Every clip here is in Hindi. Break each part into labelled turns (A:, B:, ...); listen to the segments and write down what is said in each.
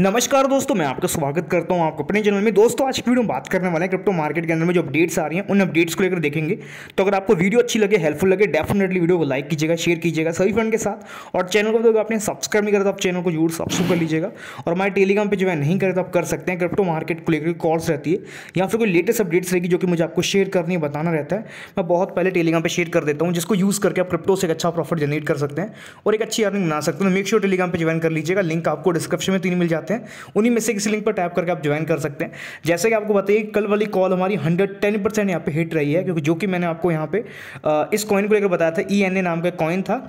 A: नमस्कार दोस्तों मैं आपका स्वागत करता हूं आपको अपने चैनल में दोस्तों आज की वीडियो में बात करने वाले हैं क्रिप्टो मार्केट के अंदर में जो अपडेट्स आ रही हैं उन अपडेट्स को लेकर देखेंगे तो अगर आपको वीडियो अच्छी लगे हेल्पफुल लगे डेफिनेटली वीडियो को लाइक कीजिएगा शेयर कीजिएगा सभी फ्रेंड के साथ और चैनल को अगर आपने सब्सक्राइब नहीं करा तो आप चैनल को जरूर सब्सक्राइब कर लीजिएगा और हमारे टेलीग्राम पर जो है नहीं करें तो आप कर सकते हैं क्रिप्टो मार्केट को लेकर कॉल्स रहती है या फिर कोई लेटेस्ट अपडेट्स रहेगी जो कि मुझे आपको शेयर करनी है बताना रहता है मैं बहुत पहले टेलीग्राम पर शेयर कर देता हूँ जिसको यूज़ करके आप क्रिप्टो से एक अच्छा प्रॉफिट जनरेट कर सकते हैं और एक अच्छी अर्निंग बना सकते हैं मेक श्योर टेलीग्राम पर ज्वाइन कर लीजिएगा लिंक आपको डिस्क्रिप्शन में तीन मिल जाता है रहते हैं उन्हीं में से किसी लिंक पर टैप करके आप ज्वाइन कर सकते हैं जैसे कि आपको बताइए कल वाली कॉल हमारी हंड्रेड टेन परसेंट यहाँ पर हिट रही है क्योंकि जो कि मैंने आपको यहाँ पे इस कॉइन को लेकर बताया था ई e नाम का कॉइन था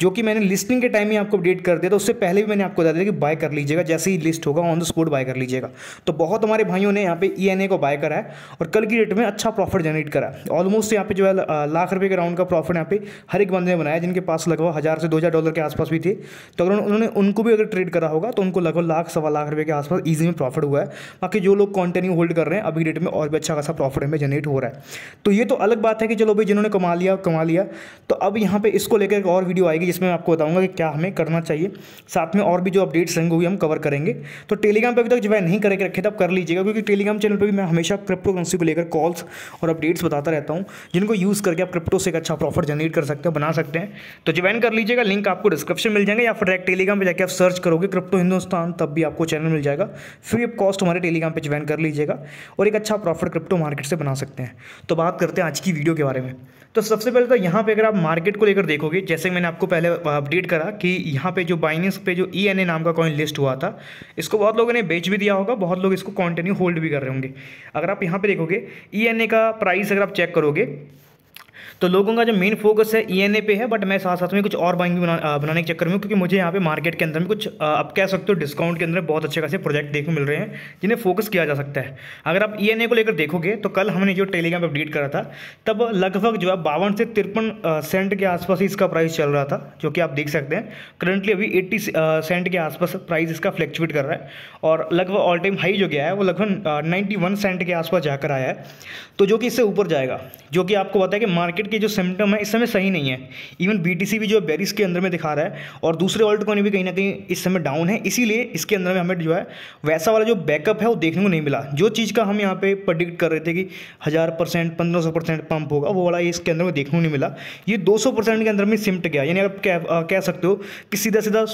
A: जो कि मैंने लिस्टिंग के टाइम ही आपको अपडेट कर दिया था तो उससे पहले भी मैंने आपको बता दिया कि बाय कर लीजिएगा जैसे ही लिस्ट होगा ऑन द स्पॉट बाय कर लीजिएगा तो बहुत हमारे भाइयों ने यहाँ पे ई e को बाय करा है और कल की डेट में अच्छा प्रॉफिट जनरेट करा ऑलमोस्ट यहाँ पे जो है लाख रुपये के राउंड का प्रॉफिट यहाँ पे हर एक बंदे ने बनाया जिनके पास लगभग हज़ार से दो डॉलर के आसपास भी थे तो अगर उन्होंने उनको भी अगर ट्रेड करा होगा तो उनको लगभग लाख सवा लाख रुपये के आसपास ईजी में प्रॉफिट हुआ है बाकी जो लोग कॉन्टिन्यू होल्ड कर रहे हैं अभी डेट में और भी अच्छा खासा प्रॉफिट हमें जनरेट हो रहा है तो ये तो अलग बात है कि चलो भाई जिन्होंने कमा लिया कमा लिया तो अब यहाँ पर इसको लेकर एक और वीडियो आएगी इसमें आपको बताऊंगा कि क्या हमें करना चाहिए साथ में और भी जो अपडेट्स रहेंगे वो हम कवर करेंगे तो टेलीग्राम पर अभी तक ज्वाइन नहीं करके रखे तब कर लीजिएगा क्योंकि टेलीग्राम चैनल पर भी मैं हमेशा क्रिप्टो करेंसी को लेकर कॉल्स और अपडेट्स बताता रहता हूँ जिनको यूज़ करके आप क्रिप्टो से एक अच्छा प्रॉफिट जनरेट कर सकते हो बना सकते हैं तो ज्वाइन कर लीजिएगा लिंक आपको डिस्क्रिप्शन मिल जाएंगे या फिर डायरेक्ट टेलीग्राम पर जाकर आप सर्च करोगे क्रिप्टो हिंदुस्तान तब भी आपको चैनल मिल जाएगा फ्री ऑफ कॉस्ट हमारे टेलीग्राम पर ज्वाइन कर लीजिएगा और एक अच्छा प्रॉफिट क्रिप्टो मार्केट से बना सकते हैं तो बात करते हैं आज की वीडियो के बारे में तो सबसे पहले तो यहाँ पर अगर आप मार्केट को लेकर देखोगे जैसे मैंने आपको पहले पहले अपडेट करा कि यहाँ पे जो बाइनेंस पे जो ई एन ए नाम का कॉइन लिस्ट हुआ था इसको बहुत लोगों ने बेच भी दिया होगा बहुत लोग इसको कंटिन्यू होल्ड भी कर रहे होंगे अगर आप यहाँ पे देखोगे ई एन ए का प्राइस अगर आप चेक करोगे तो लोगों का जो मेन फोकस है ई e पे है बट मैं साथ साथ में कुछ और बाइंग भी बना, बनाने के चक्कर में क्योंकि मुझे यहाँ पे मार्केट के अंदर में कुछ आप कह सकते हो डिस्काउंट के अंदर बहुत अच्छे खासे प्रोजेक्ट देखने मिल रहे हैं जिन्हें फोकस किया जा सकता है अगर आप ई e को लेकर देखोगे तो कल हमने जो टेलीग्राम अपडेट करा था तब लगभग जो है बावन से तिरपन सेंट के आसपास इसका प्राइस चल रहा था जो कि आप देख सकते हैं करंटली अभी एट्टी सेंट के आसपास प्राइस इसका फ्लैक्चुएट कर रहा है और लगभग ऑल टाइम हाई जो गया है वो लगभग नाइन्टी सेंट के आसपास जाकर आया है तो जो कि इससे ऊपर जाएगा जो कि आपको पता है कि मार्केट मार्केट के जो सिम्टम है इस समय सही नहीं है इवन बीटीसी भी जो है बेरिस के अंदर में दिखा रहा है और दूसरे ऑल्ट कॉइन भी कहीं ना कहीं इस समय डाउन है इसीलिए इसके अंदर में हमें जो है वैसा वाला जो बैकअप है वो देखने को नहीं मिला जो चीज़ का हम यहाँ पे प्रडिक्ट कर रहे थे कि हज़ार परसेंट पंद्रह सौ परसेंट पंप होगा वो वाला इसके अंदर में देखने को नहीं मिला ये दो सौ परसेंट के अंदर में सिमट गया यानी आप कह सकते हो कि सीधा सीधा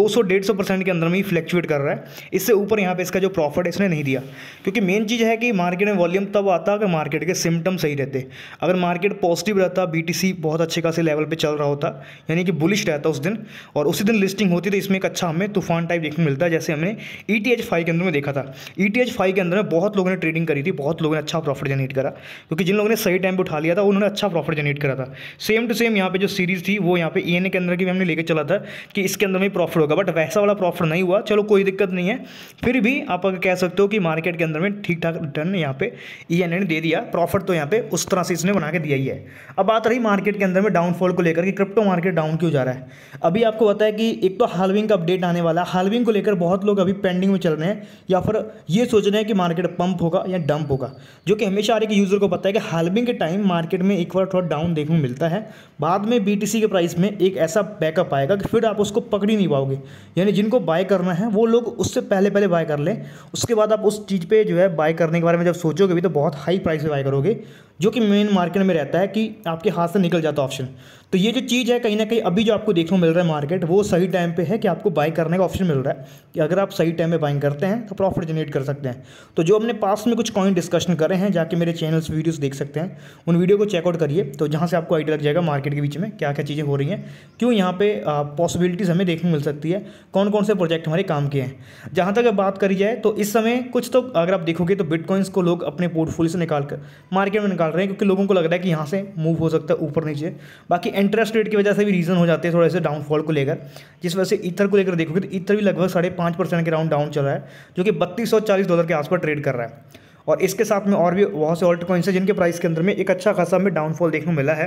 A: दो सौ डेढ़ सौ परसेंट के अंदर में ही फ्लैक्चुएट कर रहा है इससे ऊपर यहाँ पर इसका जो प्रॉफिट इसने नहीं दिया क्योंकि मेन चीज़ है कि मार्केट में वॉल्यूम तब आता अगर मार्केट के सिम्टम सही रहते अगर मार्केट पॉजिटिव पॉजिटिव रहता बीटीसी बहुत अच्छे खासे लेवल पे चल रहा होता यानी कि बुलिश रहता उस दिन और उसी दिन लिस्टिंग होती तो इसमें एक अच्छा हमें तूफान टाइप देखने मिलता है जैसे हमने ई टी एच फाइव के अंदर में देखा था ई टी एच फाइव के अंदर में बहुत लोगों ने ट्रेडिंग करी थी बहुत लोगों ने अच्छा प्रॉफिट जनरेट करा क्योंकि जिन लोगों ने सही टाइम पर उठा लिया था उन्होंने अच्छा प्रॉफिट जनरेट करा था सेम टू सेम यहाँ पे जो सीरीज थी वो यहाँ पे ई एन ए के अंदर की हमने लेकर चला था कि इसके अंदर में प्रॉफिट होगा बट वैसा वाला प्रॉफिट नहीं हुआ चलो कोई दिक्कत नहीं है फिर भी आप अगर कह सकते हो कि मार्केट के अंदर में ठीक ठाक रिटर्न यहाँ पे ई एन ए ने दे दिया प्रॉफिट तो यहाँ पे उस तरह से इसने बना के दिया ही है अब बात रही मार्केट के अंदर में डाउनफॉल को लेकर कि क्रिप्टो मार्केट डाउन क्यों जा रहा है अभी आपको पता है कि एक तो हालविंग का अपडेट आने वाला है हालविंग को लेकर बहुत लोग अभी पेंडिंग में चल रहे हैं या फिर ये सोच रहे हैं कि मार्केट पंप होगा या डंप होगा जो कि हमेशा आ एक यूज़र को पता है कि हालविंग के टाइम मार्केट में एक बार थोड़ा डाउन देखने को मिलता है बाद में बी के प्राइस में एक ऐसा बैकअप आएगा कि फिर आप उसको पकड़ ही नहीं पाओगे यानी जिनको बाय करना है वो लोग उससे पहले पहले बाय कर लें उसके बाद आप उस चीज़ पर जो है बाय करने के बारे में जब सोचोगे भी तो बहुत हाई प्राइस पर बाय करोगे जो कि मेन मार्केट में रहता है कि आपके हाथ से निकल जाता ऑप्शन तो ये जो चीज़ है कहीं ना कहीं अभी जो आपको देखने को मिल रहा है मार्केट वो सही टाइम पे है कि आपको बाई करने का ऑप्शन मिल रहा है कि अगर आप सही टाइम पे बाइंग करते हैं तो प्रॉफिट जनरेट कर सकते हैं तो जो हमने पास में कुछ कॉइन डिस्कशन करे हैं जाके मेरे चैनल्स वीडियोस देख सकते हैं उन वीडियो को चेकआउट करिए तो जहाँ से आपको आइडिया लग जाएगा मार्केट के बीच में क्या क्या चीज़ें हो रही हैं क्यों यहाँ पर पॉसिबिलिटीज़ हमें देखने मिल सकती है कौन कौन से प्रोजेक्ट हमारे काम के हैं जहाँ तक बात करी जाए तो इस समय कुछ तो अगर आप देखोगे तो बिटकॉइंस को लोग अपने पोर्टफोलियो से निकाल कर मार्केट में निकाल रहे हैं क्योंकि लोगों को लग रहा है कि यहाँ से मूव हो सकता है ऊपर नीचे बाकी इंटरेस्ट रेट की वजह से भी रीज़न हो जाते हैं थोड़े से डाउनफॉल को लेकर जिस वजह से इथर को लेकर देखोगे तो इथर भी लगभग साढ़े पाँच परसेंट के राउंड डाउन चल रहा है जो कि बत्तीस सौ चालीस डॉलर के आसपास ट्रेड कर रहा है और इसके साथ में और भी बहुत से ऑल्ट कॉइन्स हैं जिनके प्राइस के अंदर में एक अच्छा खासा हमें डाउनफॉल देखने को मिला है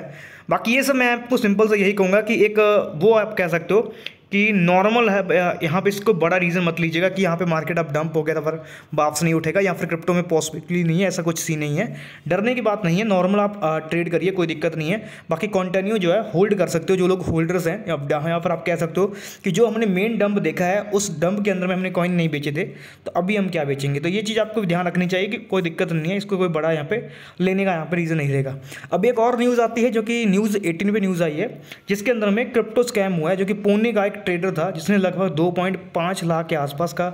A: बाकी ये सब मैं आपको सिंपल से यही कहूँगा कि एक वो आप कह सकते हो कि नॉर्मल है यहाँ पे इसको बड़ा रीज़न मत लीजिएगा कि यहाँ पे मार्केट अब डंप हो गया था पर वापस नहीं उठेगा या फिर क्रिप्टो में पॉसिबिलिटी नहीं है ऐसा कुछ सी नहीं है डरने की बात नहीं है नॉर्मल आप ट्रेड करिए कोई दिक्कत नहीं है बाकी कंटिन्यू जो है होल्ड कर सकते हो जो लोग होल्डर्स हैं या फिर आप कह सकते हो कि जो हमने मेन डंप देखा है उस डंप के अंदर में हमने कॉइन नहीं बेचे थे तो अभी हम क्या बेचेंगे तो ये चीज़ आपको ध्यान रखनी चाहिए कि कोई दिक्कत नहीं है इसको कोई बड़ा यहाँ पर लेने का यहाँ पर रीज़न नहीं रहेगा अब एक और न्यूज़ आती है जो कि न्यूज़ एटीन पर न्यूज़ आई है जिसके अंदर में क्रिप्टो स्कैम हुआ है जो कि पोने का एक ट्रेडर था जिसने लगभग दो पॉइंट लाख के आसपास का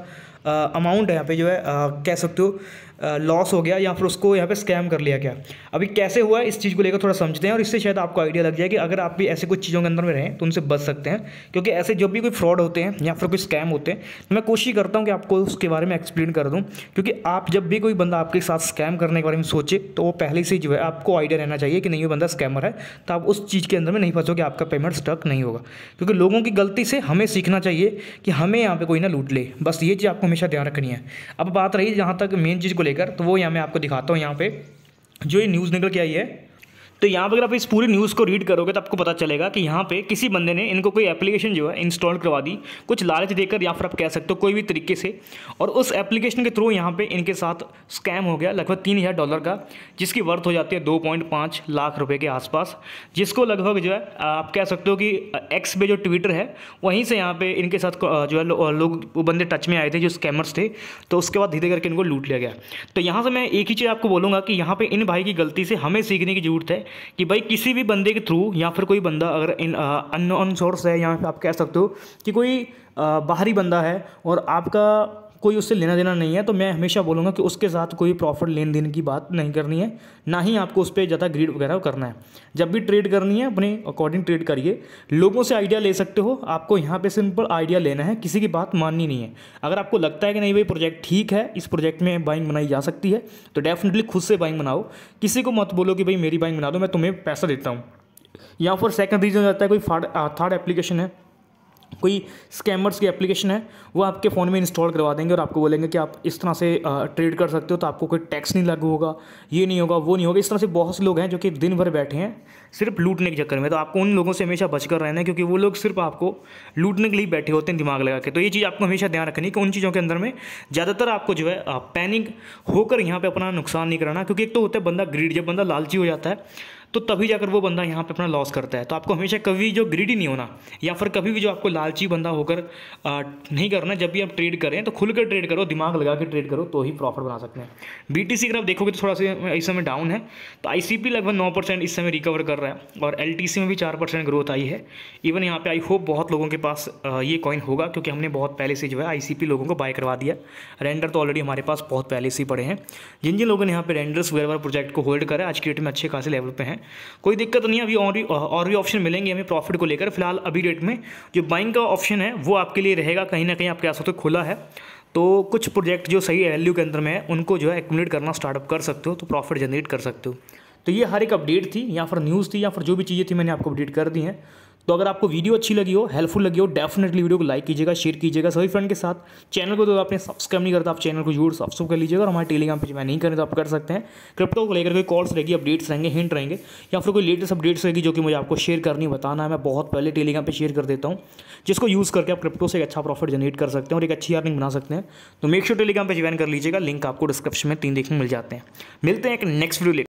A: अमाउंट यहाँ पे जो है आ, कह सकते हो लॉस हो गया या फिर उसको यहाँ पे स्कैम कर लिया गया अभी कैसे हुआ इस चीज़ को लेकर थोड़ा समझते हैं और इससे शायद आपको आइडिया लग जाए कि अगर आप भी ऐसे कुछ चीज़ों के अंदर में रहें तो उनसे बच सकते हैं क्योंकि ऐसे जब भी कोई फ्रॉड होते हैं या फिर कोई स्कैम होते हैं तो मैं कोशिश करता हूँ कि आपको उसके बारे में एक्सप्लेन कर दूँ क्योंकि आप जब भी कोई बंदा आपके साथ स्कैम करने के बारे में सोचे तो वो पहले से जो है आपको आइडिया रहना चाहिए कि नहीं ये बंदा स्कैमर है तो आप उस चीज़ के अंदर में नहीं फंसोगे आपका पेमेंट स्टक नहीं होगा क्योंकि लोगों की गलती से हमें सीखना चाहिए कि हमें यहाँ पर कोई ना लूट ले बस ये चीज़ आपको हमेशा ध्यान रखनी है अब बात रही जहाँ तक मेन चीज़ को लेकर तो वो यहाँ मैं आपको दिखाता हूँ यहाँ पे जो ये न्यूज़ निकल के आई है तो यहाँ पर अगर आप इस पूरी न्यूज़ को रीड करोगे तो आपको पता चलेगा कि यहाँ पे किसी बंदे ने इनको कोई एप्लीकेशन जो है इंस्टॉल करवा दी कुछ लालच देकर या फिर आप कह सकते हो कोई भी तरीके से और उस एप्लीकेशन के थ्रू यहाँ पे इनके साथ स्कैम हो गया लगभग तीन हज़ार डॉलर का जिसकी वर्थ हो जाती है दो पॉइंट पाँच लाख रुपये के आसपास जिसको लगभग जो है आप कह सकते हो कि एक्स पे जो ट्विटर है वहीं से यहाँ पर इनके साथ जो है लोग वो बंदे टच में आए थे जो स्कैमर्स थे तो उसके बाद धीरे करके इनको लूट लिया गया तो यहाँ से मैं एक ही चीज़ आपको बोलूँगा कि यहाँ पर इन भाई की गलती से हमें सीखने की ज़रूरत है कि भाई किसी भी बंदे के थ्रू या फिर कोई बंदा अगर इन अननोन सोर्स है या फिर आप कह सकते हो कि कोई बाहरी बंदा है और आपका कोई उससे लेना देना नहीं है तो मैं हमेशा बोलूँगा कि उसके साथ कोई प्रॉफिट लेन देन की बात नहीं करनी है ना ही आपको उस पर ज़्यादा ग्रीड वगैरह करना है जब भी ट्रेड करनी है अपने अकॉर्डिंग ट्रेड करिए लोगों से आइडिया ले सकते हो आपको यहाँ पर सिंपल आइडिया लेना है किसी की बात माननी नहीं है अगर आपको लगता है कि नहीं भाई प्रोजेक्ट ठीक है इस प्रोजेक्ट में बाइंग बनाई जा सकती है तो डेफिनेटली खुद से बाइंग बनाओ किसी को मत बोलो कि भाई मेरी बाइंग बना दो मैं तुम्हें पैसा देता हूँ या फिर सेकंड रीज़न रहता है कोई थर्ड एप्लीकेशन है कोई स्कैमर्स की एप्लीकेशन है वो आपके फ़ोन में इंस्टॉल करवा देंगे और आपको बोलेंगे कि आप इस तरह से ट्रेड कर सकते हो तो आपको कोई टैक्स नहीं लागू होगा ये नहीं होगा वो नहीं होगा इस तरह से बहुत से लोग हैं जो कि दिन भर बैठे हैं सिर्फ लूटने के चक्कर में तो आपको उन लोगों से हमेशा बचकर रहना है क्योंकि वो लोग सिर्फ आपको लूटने के लिए बैठे होते हैं दिमाग लगा के तो ये चीज़ आपको हमेशा ध्यान रखनी है कि उन चीज़ों के अंदर में ज़्यादातर आपको जो है पैनिक होकर यहाँ पर अपना नुकसान नहीं कराना क्योंकि एक तो होता है बंदा ग्रीड जब बंदा लालची हो जाता है तो तभी जाकर वो बंदा यहाँ पे अपना लॉस करता है तो आपको हमेशा कभी जो ग्रीडी नहीं होना या फिर कभी भी जो आपको लालची बंदा होकर नहीं करना जब भी आप ट्रेड करें तो खुलकर ट्रेड करो दिमाग लगा के ट्रेड करो तो ही प्रॉफिट बना सकते हैं बी टी अगर आप देखोगे तो थोड़ा सा इस समय डाउन है तो आई लगभग नौ परसेंट इस समय रिकवर कर रहा है और एल में भी चार परसेंट ग्रोथ आई है इवन यहाँ पर आई होप बहुत लोगों के पास ये कॉइन होगा क्योंकि हमने बहुत पहले से जो है आई लोगों को बाय करवा दिया रेंडर तो ऑलरेडी हमारे पास बहुत पहले से ही पड़े हैं जिन जिन लोगों ने यहाँ पर रेंडर्स वगैरह प्रोजेक्ट को होल्ड करा आज की डेट में अच्छे खासे लेवल पर हैं कोई दिक्कत नहीं अभी और भी और भी ऑप्शन मिलेंगे हमें प्रॉफिट को लेकर फिलहाल अभी डेट में जो बाइंग का ऑप्शन है वो आपके लिए रहेगा कहीं ना कहीं आपके आस तो खुला है तो कुछ प्रोजेक्ट जो सही वैल्यू के अंदर में है उनको जो है एकुमुलेट करना स्टार्टअप कर सकते हो तो प्रॉफिट जनरेट कर सकते हो तो ये हर एक अपडेट थी या फिर न्यूज़ थी या फिर जो भी चीज़ें थी मैंने आपको अपडेट कर दी हैं तो अगर आपको वीडियो अच्छी लगी हो हेल्पफुल लगी हो डेफिनेटली वीडियो को लाइक कीजिएगा शेयर कीजिएगा सभी फ्रेंड के साथ चैनल को तो आपने सब्सक्राइब नहीं करता आप चैनल को जरूर सब्सक्राइब कर लीजिएगा और हमारे टेलीग्राम पर मैं नहीं करें तो आप कर सकते हैं क्रिप्टो को लेकर कोई कॉल्स रहेगी अपडेट्स रहेंगे हिंट रहेंगे या फिर कोई लेटेस्ट अपडेट्स रहेगी जो कि मुझे आपको शेयर करनी बताना है मैं बहुत पहले टेलीग्राम पर शेयर कर देता हूँ जिसको यूज़ करके आप क्रिप्टो से एक अच्छा प्रॉफिट जनरेट कर सकते हैं और एक अच्छी अर्निंग बना सकते हैं तो मेक श्योर टेलीग्राम पर ज्वाइन कर लीजिएगा लिंक आपको डिस्क्रिप्शन में तीन देखने मिल जाते हैं मिलते हैं एक नेक्स्ट वीडियो